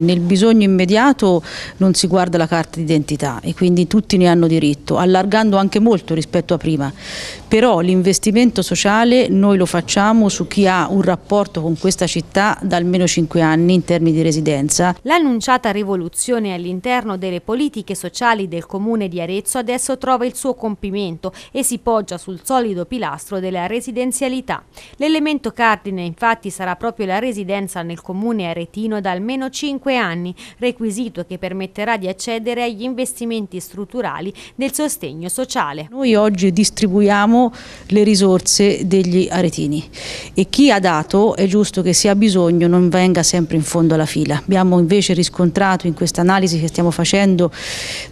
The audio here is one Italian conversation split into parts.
Nel bisogno immediato non si guarda la carta d'identità e quindi tutti ne hanno diritto, allargando anche molto rispetto a prima. Però l'investimento sociale noi lo facciamo su chi ha un rapporto con questa città da almeno 5 anni in termini di residenza. L'annunciata rivoluzione all'interno delle politiche sociali del comune di Arezzo adesso trova il suo compimento e si poggia sul solido pilastro della residenzialità. L'elemento cardine infatti sarà proprio la residenza nel comune aretino da almeno 5 anni 5 anni, requisito che permetterà di accedere agli investimenti strutturali del sostegno sociale. Noi oggi distribuiamo le risorse degli aretini e chi ha dato è giusto che se ha bisogno non venga sempre in fondo alla fila. Abbiamo invece riscontrato in questa analisi che stiamo facendo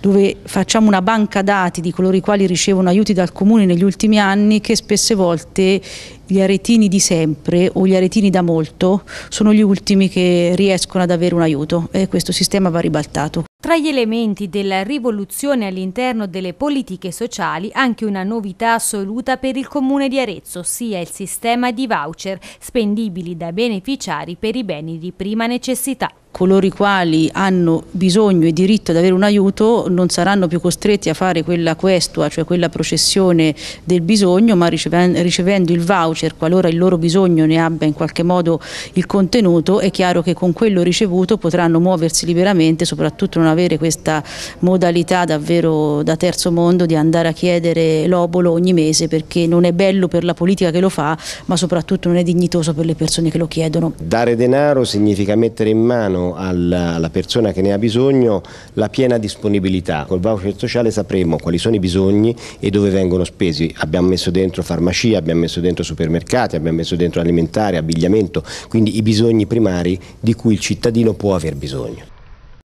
dove facciamo una banca dati di coloro i quali ricevono aiuti dal comune negli ultimi anni che spesse volte gli aretini di sempre o gli aretini da molto sono gli ultimi che riescono ad avere un aiuto e questo sistema va ribaltato. Tra gli elementi della rivoluzione all'interno delle politiche sociali anche una novità assoluta per il Comune di Arezzo, ossia il sistema di voucher spendibili da beneficiari per i beni di prima necessità coloro i quali hanno bisogno e diritto ad avere un aiuto non saranno più costretti a fare quella questua, cioè quella processione del bisogno, ma ricevendo il voucher, qualora il loro bisogno ne abbia in qualche modo il contenuto, è chiaro che con quello ricevuto potranno muoversi liberamente, soprattutto non avere questa modalità davvero da terzo mondo di andare a chiedere l'obolo ogni mese, perché non è bello per la politica che lo fa, ma soprattutto non è dignitoso per le persone che lo chiedono. Dare denaro significa mettere in mano mano alla, alla persona che ne ha bisogno la piena disponibilità. Col voucher sociale sapremo quali sono i bisogni e dove vengono spesi. Abbiamo messo dentro farmacia, abbiamo messo dentro supermercati, abbiamo messo dentro alimentare, abbigliamento, quindi i bisogni primari di cui il cittadino può aver bisogno.